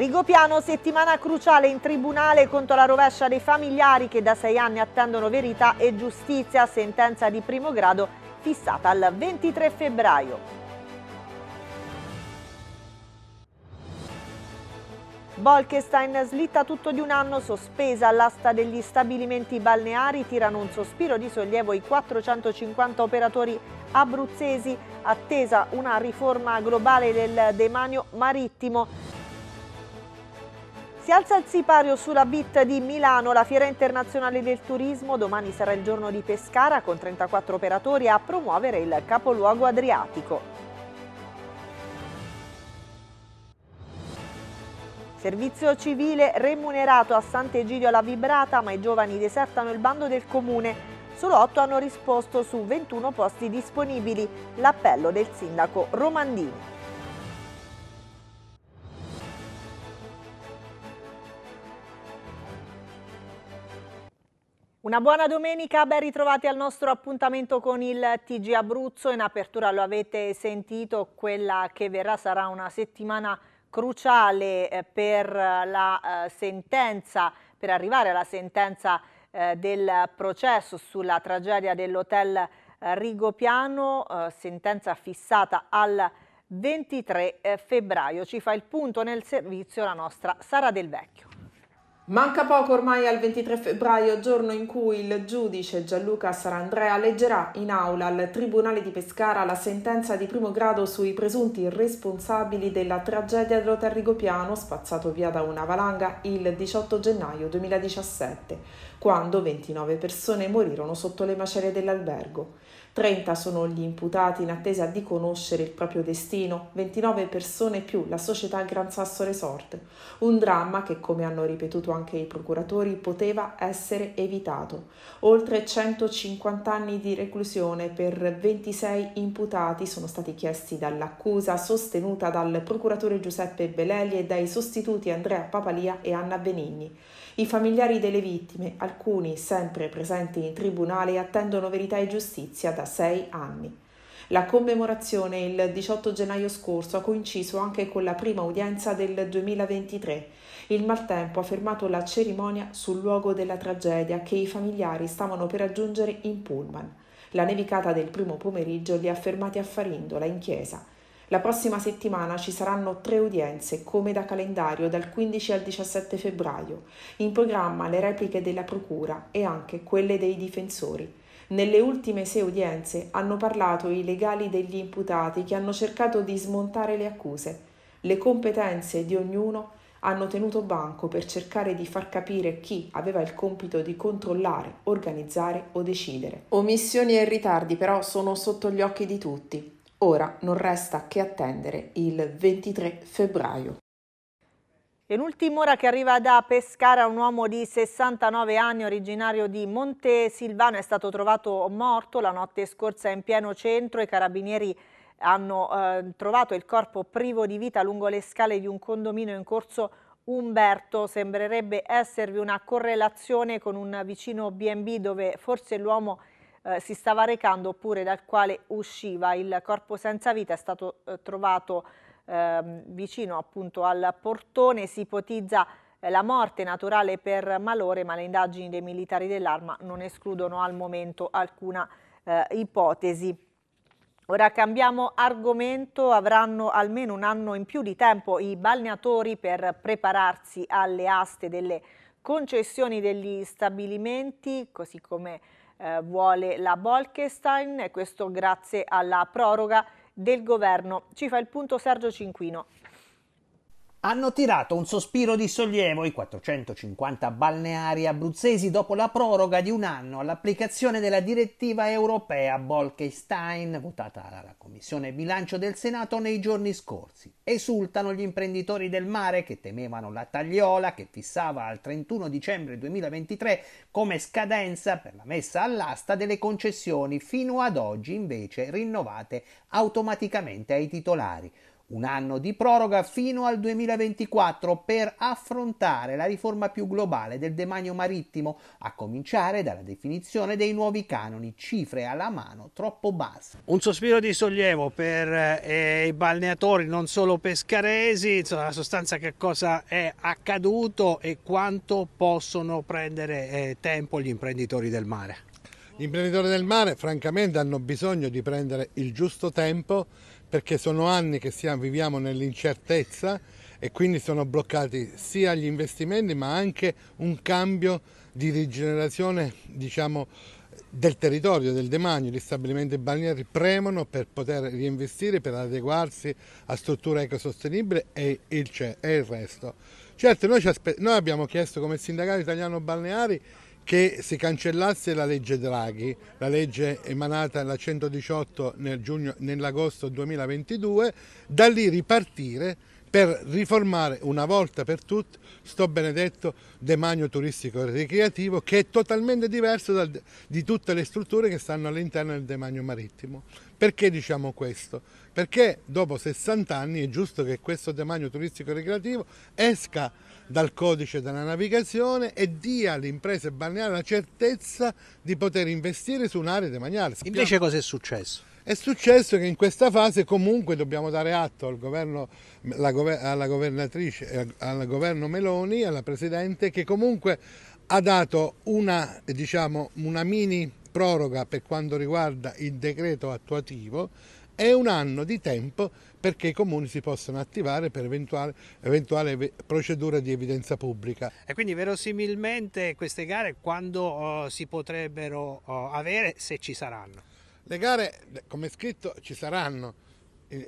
Rigopiano, settimana cruciale in tribunale contro la rovescia dei familiari che da sei anni attendono verità e giustizia, sentenza di primo grado fissata al 23 febbraio. Bolkestein slitta tutto di un anno, sospesa l'asta degli stabilimenti balneari, tirano un sospiro di sollievo i 450 operatori abruzzesi, attesa una riforma globale del demanio marittimo. Si alza il sipario sulla BIT di Milano, la Fiera Internazionale del Turismo, domani sarà il giorno di Pescara con 34 operatori a promuovere il capoluogo adriatico. Servizio civile remunerato a Sant'Egidio alla Vibrata, ma i giovani desertano il bando del comune. Solo 8 hanno risposto su 21 posti disponibili, l'appello del sindaco Romandini. Una buona domenica, ben ritrovati al nostro appuntamento con il TG Abruzzo. In apertura lo avete sentito, quella che verrà sarà una settimana cruciale eh, per la eh, sentenza, per arrivare alla sentenza eh, del processo sulla tragedia dell'hotel Rigopiano, sentenza fissata al 23 febbraio. Ci fa il punto nel servizio la nostra Sara Del Vecchio. Manca poco ormai al 23 febbraio, giorno in cui il giudice Gianluca Sarandrea leggerà in aula al Tribunale di Pescara la sentenza di primo grado sui presunti responsabili della tragedia dello Terrigopiano spazzato via da una valanga il 18 gennaio 2017, quando 29 persone morirono sotto le macerie dell'albergo. 30 sono gli imputati in attesa di conoscere il proprio destino, 29 persone più la società Gran Sasso Resort. Un dramma che, come hanno ripetuto anche i procuratori, poteva essere evitato. Oltre 150 anni di reclusione per 26 imputati sono stati chiesti dall'accusa, sostenuta dal procuratore Giuseppe Belelli e dai sostituti Andrea Papalia e Anna Benigni. I familiari delle vittime, alcuni sempre presenti in tribunale, attendono verità e giustizia da sei anni. La commemorazione il 18 gennaio scorso ha coinciso anche con la prima udienza del 2023. Il maltempo ha fermato la cerimonia sul luogo della tragedia che i familiari stavano per raggiungere in pullman. La nevicata del primo pomeriggio li ha fermati a Farindola in chiesa. La prossima settimana ci saranno tre udienze, come da calendario, dal 15 al 17 febbraio. In programma le repliche della Procura e anche quelle dei difensori. Nelle ultime sei udienze hanno parlato i legali degli imputati che hanno cercato di smontare le accuse. Le competenze di ognuno hanno tenuto banco per cercare di far capire chi aveva il compito di controllare, organizzare o decidere. Omissioni e ritardi però sono sotto gli occhi di tutti. Ora non resta che attendere il 23 febbraio. In ultima ora che arriva da Pescara un uomo di 69 anni originario di Montesilvano è stato trovato morto la notte scorsa in pieno centro. I carabinieri hanno eh, trovato il corpo privo di vita lungo le scale di un condominio in corso Umberto. Sembrerebbe esservi una correlazione con un vicino BB dove forse l'uomo è eh, si stava recando oppure dal quale usciva. Il corpo senza vita è stato eh, trovato ehm, vicino appunto al portone, si ipotizza eh, la morte naturale per malore, ma le indagini dei militari dell'arma non escludono al momento alcuna eh, ipotesi. Ora cambiamo argomento, avranno almeno un anno in più di tempo i balneatori per prepararsi alle aste delle concessioni degli stabilimenti, così come eh, vuole la Bolkestein e questo grazie alla proroga del governo. Ci fa il punto Sergio Cinquino hanno tirato un sospiro di sollievo i 450 balneari abruzzesi dopo la proroga di un anno all'applicazione della direttiva europea Bolkestein votata dalla Commissione Bilancio del Senato nei giorni scorsi. Esultano gli imprenditori del mare che temevano la tagliola che fissava al 31 dicembre 2023 come scadenza per la messa all'asta delle concessioni fino ad oggi invece rinnovate automaticamente ai titolari un anno di proroga fino al 2024 per affrontare la riforma più globale del demanio marittimo, a cominciare dalla definizione dei nuovi canoni, cifre alla mano troppo basse. Un sospiro di sollievo per eh, i balneatori, non solo pescaresi, insomma, la sostanza che cosa è accaduto e quanto possono prendere eh, tempo gli imprenditori del mare. Gli imprenditori del mare francamente hanno bisogno di prendere il giusto tempo perché sono anni che siamo, viviamo nell'incertezza e quindi sono bloccati sia gli investimenti ma anche un cambio di rigenerazione diciamo, del territorio, del demanio, gli stabilimenti balneari premono per poter reinvestire, per adeguarsi a strutture ecosostenibili e il, e il resto. Certo, noi, noi abbiamo chiesto come sindacato italiano balneari che si cancellasse la legge Draghi, la legge emanata alla 118 nel nell'agosto 2022, da lì ripartire per riformare una volta per tutte sto benedetto demanio turistico e ricreativo che è totalmente diverso dal, di tutte le strutture che stanno all'interno del demanio marittimo. Perché diciamo questo? Perché dopo 60 anni è giusto che questo demanio turistico e ricreativo esca dal codice della navigazione e dia alle imprese balneari la certezza di poter investire su un'area demaniale. Invece cosa è successo? È successo che in questa fase comunque dobbiamo dare atto al governo, alla governatrice, eh, al governo Meloni, alla Presidente, che comunque ha dato una, diciamo, una mini proroga per quanto riguarda il decreto attuativo e un anno di tempo perché i comuni si possano attivare per eventuali eventuale procedure di evidenza pubblica. E quindi verosimilmente queste gare quando uh, si potrebbero uh, avere se ci saranno? Le gare, come scritto, ci saranno.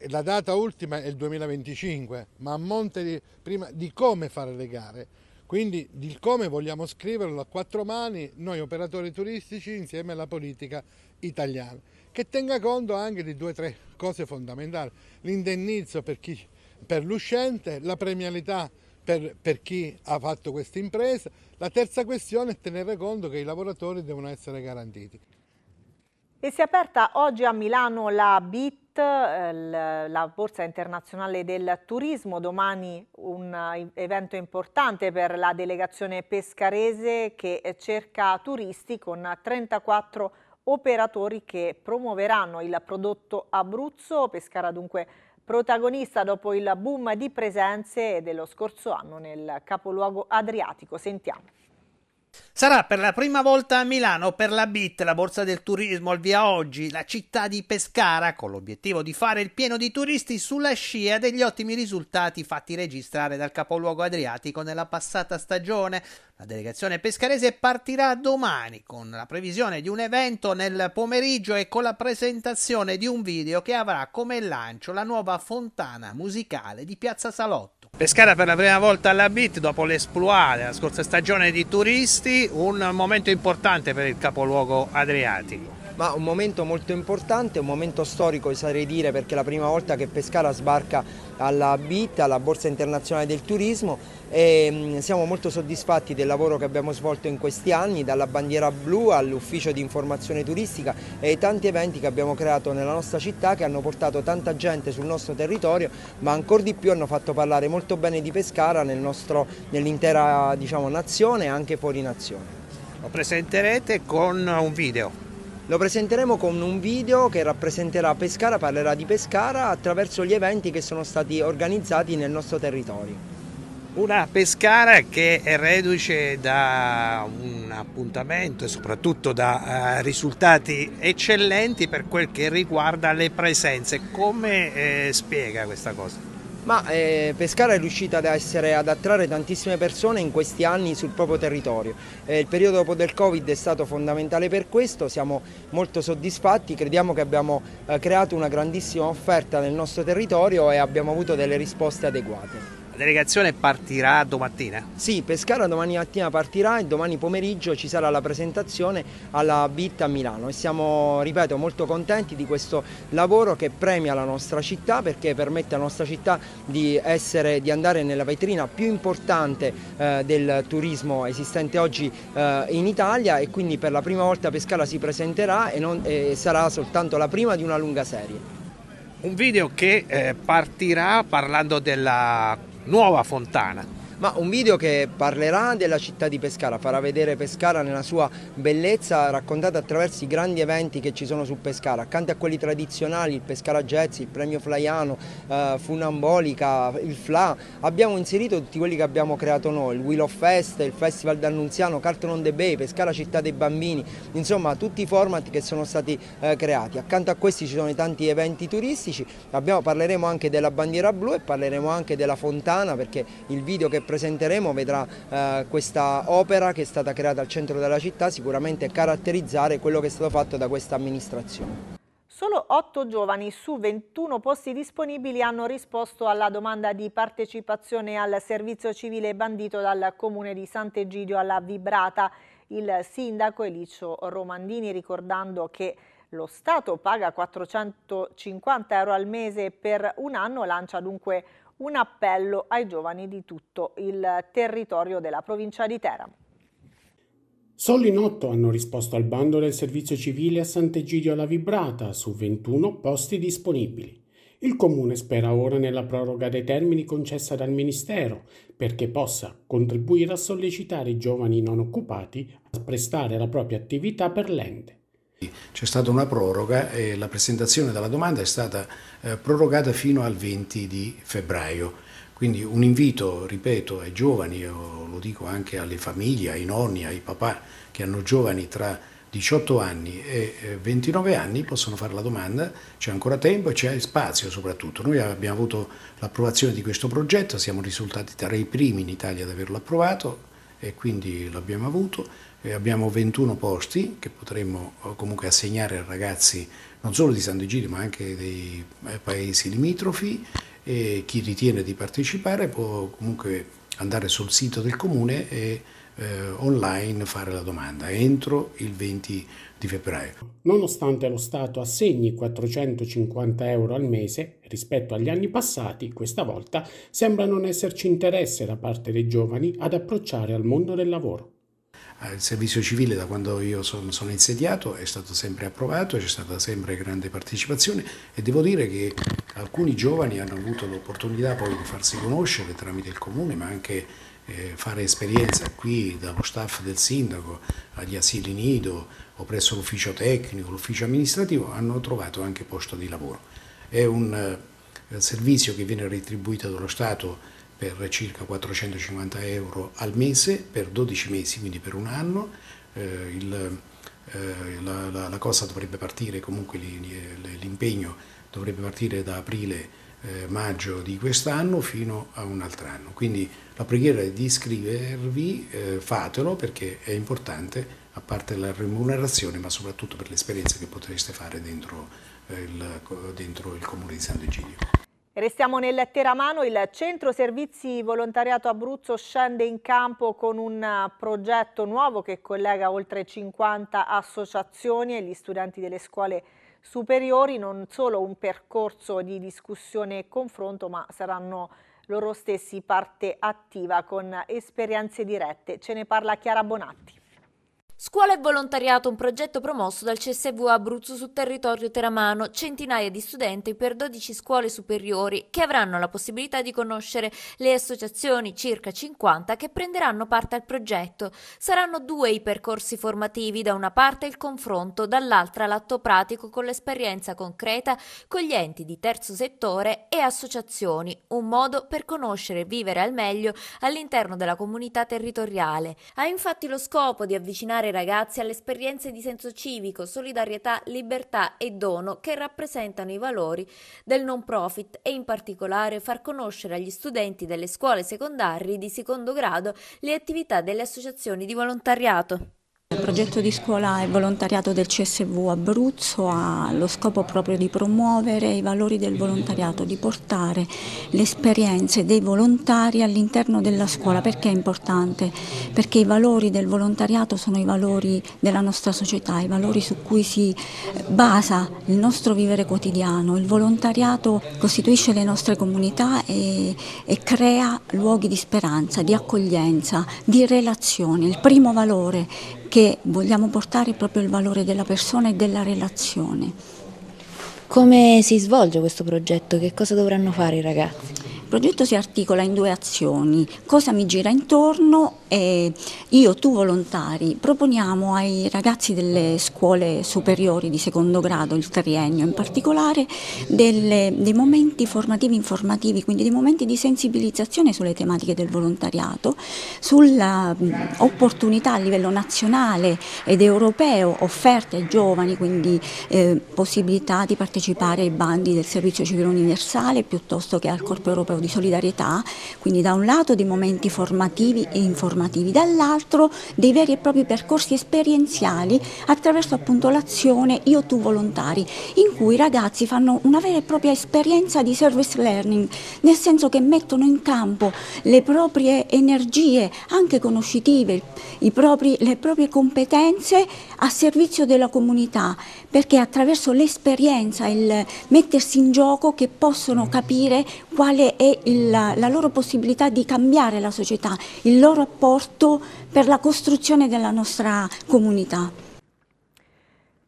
La data ultima è il 2025, ma a monte di, prima di come fare le gare. Quindi di come vogliamo scriverlo a quattro mani noi operatori turistici insieme alla politica italiana, che tenga conto anche di due o tre cose fondamentali. L'indennizzo per, per l'uscente, la premialità per, per, chi ha fatto questa impresa. La terza questione è tenere conto che i lavoratori devono essere garantiti. E si è aperta oggi a Milano la BIT, eh, la Borsa Internazionale del Turismo, domani un eh, evento importante per la delegazione pescarese che cerca turisti con 34 operatori che promuoveranno il prodotto Abruzzo, Pescara dunque protagonista dopo il boom di presenze dello scorso anno nel capoluogo adriatico. Sentiamo. Sarà per la prima volta a Milano per la BIT, la borsa del turismo, al via oggi, la città di Pescara, con l'obiettivo di fare il pieno di turisti sulla scia degli ottimi risultati fatti registrare dal capoluogo adriatico nella passata stagione. La delegazione pescarese partirà domani con la previsione di un evento nel pomeriggio e con la presentazione di un video che avrà come lancio la nuova fontana musicale di Piazza Salotto. Pescara per la prima volta alla BIT dopo l'esploit la scorsa stagione di turisti, un momento importante per il capoluogo adriatico ma un momento molto importante, un momento storico oserei dire perché è la prima volta che Pescara sbarca alla BIT, alla Borsa Internazionale del Turismo e mm, siamo molto soddisfatti del lavoro che abbiamo svolto in questi anni, dalla bandiera blu all'ufficio di informazione turistica e ai tanti eventi che abbiamo creato nella nostra città che hanno portato tanta gente sul nostro territorio ma ancora di più hanno fatto parlare molto bene di Pescara nel nell'intera diciamo, nazione e anche fuori nazione. Lo presenterete con un video? Lo presenteremo con un video che rappresenterà Pescara, parlerà di Pescara attraverso gli eventi che sono stati organizzati nel nostro territorio. Una Pescara che è reduce da un appuntamento e soprattutto da eh, risultati eccellenti per quel che riguarda le presenze. Come eh, spiega questa cosa? Ma eh, Pescara è riuscita ad, essere, ad, attrarre tantissime persone in questi anni sul proprio territorio. Eh, il periodo dopo del Covid è stato fondamentale per questo, siamo molto soddisfatti, crediamo che abbiamo eh, creato una grandissima offerta nel nostro territorio e abbiamo avuto delle risposte adeguate. La delegazione partirà domattina? Sì, Pescara domani mattina partirà e domani pomeriggio ci sarà la presentazione alla BIT a Milano e siamo, ripeto, molto contenti di questo lavoro che premia la nostra città perché permette alla nostra città di, essere, di andare nella vetrina più importante eh, del turismo esistente oggi eh, in Italia e quindi per la prima volta Pescara si presenterà e, non, e sarà soltanto la prima di una lunga serie. Un video che eh, partirà parlando della nuova fontana ma un video che parlerà della città di Pescara, farà vedere Pescara nella sua bellezza raccontata attraverso i grandi eventi che ci sono su Pescara, accanto a quelli tradizionali, il Pescara Jazz, il Premio Flaiano, eh, Funambolica, il Fla, abbiamo inserito tutti quelli che abbiamo creato noi, il Wheel of Fest, il Festival d'Annunziano, Carton on the Bay, Pescara Città dei Bambini, insomma tutti i format che sono stati eh, creati. Accanto a questi ci sono i tanti eventi turistici, abbiamo, parleremo anche della bandiera blu e parleremo anche della fontana perché il video che presenteremo vedrà eh, questa opera che è stata creata al centro della città sicuramente caratterizzare quello che è stato fatto da questa amministrazione. Solo 8 giovani su 21 posti disponibili hanno risposto alla domanda di partecipazione al servizio civile bandito dal comune di Sant'Egidio alla Vibrata. Il sindaco Elicio Romandini ricordando che lo Stato paga 450 euro al mese per un anno lancia dunque un'altra un appello ai giovani di tutto il territorio della provincia di Teramo. Solo in otto hanno risposto al bando del servizio civile a Sant'Egidio alla Vibrata su 21 posti disponibili. Il Comune spera ora nella proroga dei termini concessa dal Ministero perché possa contribuire a sollecitare i giovani non occupati a prestare la propria attività per l'ente. C'è stata una proroga e la presentazione della domanda è stata eh, prorogata fino al 20 di febbraio. Quindi un invito, ripeto, ai giovani, lo dico anche alle famiglie, ai nonni, ai papà che hanno giovani tra 18 anni e 29 eh, anni possono fare la domanda, c'è ancora tempo e c'è spazio soprattutto. Noi abbiamo avuto l'approvazione di questo progetto, siamo risultati tra i primi in Italia ad averlo approvato, e quindi l'abbiamo avuto. E abbiamo 21 posti che potremmo eh, comunque assegnare a ragazzi non solo di San Digiri ma anche dei eh, paesi limitrofi e chi ritiene di partecipare può comunque andare sul sito del comune e eh, online fare la domanda entro il 20 di febbraio. Nonostante lo Stato assegni 450 euro al mese rispetto agli anni passati, questa volta sembra non esserci interesse da parte dei giovani ad approcciare al mondo del lavoro. Il servizio civile da quando io sono, sono insediato è stato sempre approvato, c'è stata sempre grande partecipazione e devo dire che alcuni giovani hanno avuto l'opportunità poi di farsi conoscere tramite il comune ma anche eh, fare esperienza qui dallo staff del sindaco agli asili nido o presso l'ufficio tecnico, l'ufficio amministrativo, hanno trovato anche posto di lavoro. È un eh, servizio che viene retribuito dallo Stato per circa 450 euro al mese per 12 mesi, quindi per un anno. Eh, il, eh, la, la, la, cosa dovrebbe partire, comunque l'impegno dovrebbe partire da aprile eh, maggio di quest'anno fino a un altro anno. Quindi la preghiera è di iscrivervi, eh, fatelo perché è importante, a parte la remunerazione, ma soprattutto per l'esperienza che potreste fare dentro, eh, il, dentro il comune di Sant'Egidio. Restiamo nel Teramano, il Centro Servizi Volontariato Abruzzo scende in campo con un eh, progetto nuovo che collega oltre 50 associazioni e gli studenti delle scuole superiori non solo un percorso di discussione e confronto, ma saranno loro stessi parte attiva con esperienze dirette. Ce ne parla Chiara Bonatti. Scuola e volontariato, un progetto promosso dal CSV Abruzzo sul territorio teramano, centinaia di studenti per 12 scuole superiori che avranno la possibilità di conoscere le associazioni, circa 50, che prenderanno parte al progetto. Saranno due i percorsi formativi, da una parte il confronto, dall'altra l'atto pratico con l'esperienza concreta con gli enti di terzo settore e associazioni, un modo per conoscere e vivere al meglio all'interno della comunità territoriale. Ha infatti lo scopo di avvicinare ragazzi alle esperienze di senso civico, solidarietà, libertà e dono che rappresentano i valori del non profit e in particolare far conoscere agli studenti delle scuole secondarie di secondo grado le attività delle associazioni di volontariato progetto di scuola e volontariato del CSV Abruzzo ha lo scopo proprio di promuovere i valori del volontariato, di portare le esperienze dei volontari all'interno della scuola. Perché è importante? Perché i valori del volontariato sono i valori della nostra società, i valori su cui si basa il nostro vivere quotidiano. Il volontariato costituisce le nostre comunità e, e crea luoghi di speranza, di accoglienza, di relazione. Il primo valore che vogliamo portare proprio il valore della persona e della relazione. Come si svolge questo progetto? Che cosa dovranno fare i ragazzi? progetto si articola in due azioni, cosa mi gira intorno e io, tu volontari, proponiamo ai ragazzi delle scuole superiori di secondo grado, il triennio in particolare, delle, dei momenti formativi informativi, quindi dei momenti di sensibilizzazione sulle tematiche del volontariato, sulla opportunità a livello nazionale ed europeo offerte ai giovani, quindi eh, possibilità di partecipare ai bandi del servizio civile universale piuttosto che al corpo europeo di solidarietà, quindi da un lato dei momenti formativi e informativi, dall'altro dei veri e propri percorsi esperienziali attraverso appunto l'azione Io Tu Volontari, in cui i ragazzi fanno una vera e propria esperienza di service learning, nel senso che mettono in campo le proprie energie, anche conoscitive, propri, le proprie competenze a servizio della comunità, perché attraverso l'esperienza, il mettersi in gioco che possono capire quale è il, la loro possibilità di cambiare la società, il loro apporto per la costruzione della nostra comunità.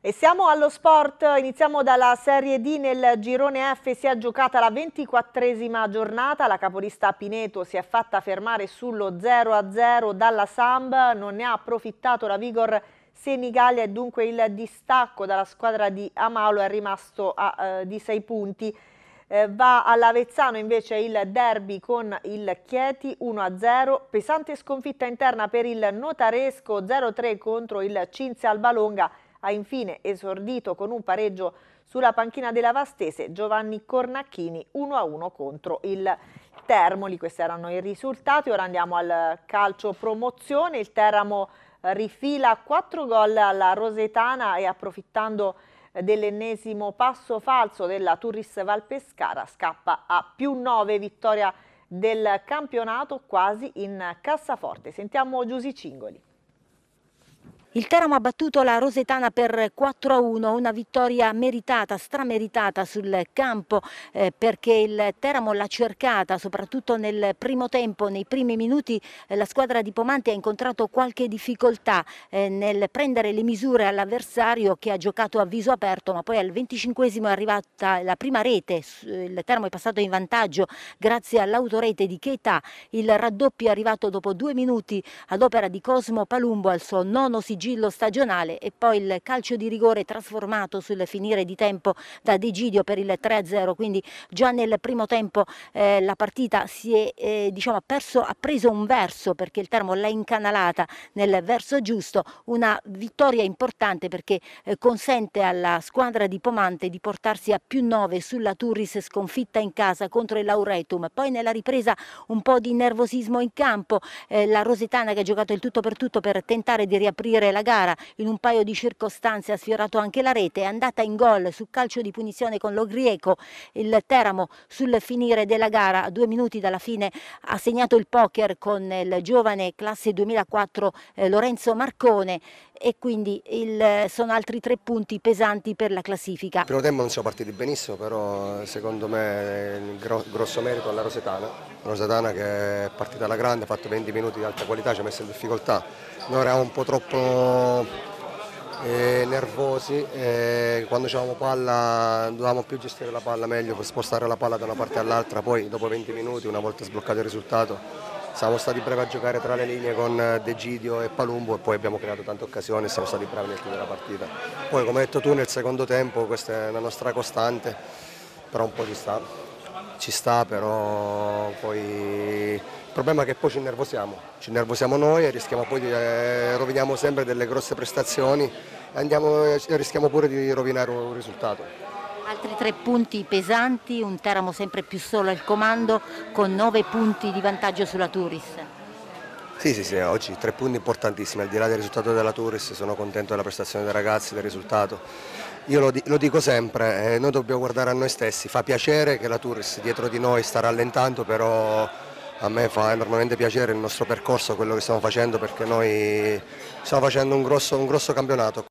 E siamo allo sport, iniziamo dalla Serie D nel girone F, si è giocata la 24esima giornata, la capolista Pineto si è fatta fermare sullo 0-0 dalla Samb, non ne ha approfittato la Vigor Senigallia e dunque il distacco dalla squadra di Amalo è rimasto a, eh, di 6 punti eh, va all'Avezzano invece il derby con il Chieti 1-0, pesante sconfitta interna per il Notaresco 0-3 contro il Cinzia Albalonga, ha infine esordito con un pareggio sulla panchina della Vastese Giovanni Cornacchini 1-1 contro il Termoli, questi erano i risultati, ora andiamo al calcio promozione, il Teramo rifila 4 gol alla Rosetana e approfittando di dell'ennesimo passo falso della Turris Valpescara, scappa a più 9 vittoria del campionato quasi in cassaforte. Sentiamo Giusi Cingoli. Il Teramo ha battuto la Rosetana per 4-1, una vittoria meritata, strameritata sul campo eh, perché il Teramo l'ha cercata, soprattutto nel primo tempo, nei primi minuti eh, la squadra di Pomanti ha incontrato qualche difficoltà eh, nel prendere le misure all'avversario che ha giocato a viso aperto, ma poi al 25 è arrivata la prima rete, il Teramo è passato in vantaggio grazie all'autorete di Keita, il raddoppio è arrivato dopo due minuti ad opera di Cosmo Palumbo al suo nono sigillo sigillo stagionale e poi il calcio di rigore trasformato sul finire di tempo da Degidio per il 3-0, quindi già nel primo tempo eh, la partita si è eh, diciamo, perso, ha preso un verso perché il Termo l'ha incanalata nel verso giusto, una vittoria importante perché eh, consente alla squadra di Pomante di portarsi a più 9 sulla Turris sconfitta in casa contro il Lauretum, poi nella ripresa un po' di nervosismo in campo, eh, la Rosetana che ha giocato il tutto per tutto per tentare di riaprire la gara in un paio di circostanze ha sfiorato anche la rete, è andata in gol su calcio di punizione con l'Ogrieco, il Teramo sul finire della gara a due minuti dalla fine ha segnato il poker con il giovane classe 2004 eh, Lorenzo Marcone e quindi il, sono altri tre punti pesanti per la classifica. Il primo tempo non siamo partiti benissimo, però secondo me il gro grosso merito alla Rosetana, Rosetana che è partita alla grande, ha fatto 20 minuti di alta qualità, ci ha messo in difficoltà noi eravamo un po' troppo eh, nervosi e eh, quando avevamo palla dovevamo più gestire la palla meglio per spostare la palla da una parte all'altra, poi dopo 20 minuti una volta sbloccato il risultato siamo stati bravi a giocare tra le linee con eh, Degidio e Palumbo e poi abbiamo creato tante occasioni e siamo stati bravi nel chiudere la partita. Poi come hai detto tu nel secondo tempo questa è la nostra costante, però un po' ci sta, ci sta però poi il problema è che poi ci innervosiamo, ci innervosiamo noi e rischiamo poi di eh, roviniamo sempre delle grosse prestazioni e andiamo, eh, rischiamo pure di rovinare un risultato. Altri tre punti pesanti, un Teramo sempre più solo al comando con nove punti di vantaggio sulla Turis. Sì, sì, sì, oggi tre punti importantissimi, al di là del risultato della Turis sono contento della prestazione dei ragazzi, del risultato. Io lo, lo dico sempre, eh, noi dobbiamo guardare a noi stessi, fa piacere che la Turis dietro di noi sta rallentando, però a me fa enormemente piacere il nostro percorso, quello che stiamo facendo perché noi stiamo facendo un grosso, un grosso campionato.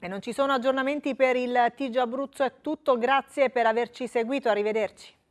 E non ci sono aggiornamenti per il Tigio Abruzzo, è tutto, grazie per averci seguito, arrivederci.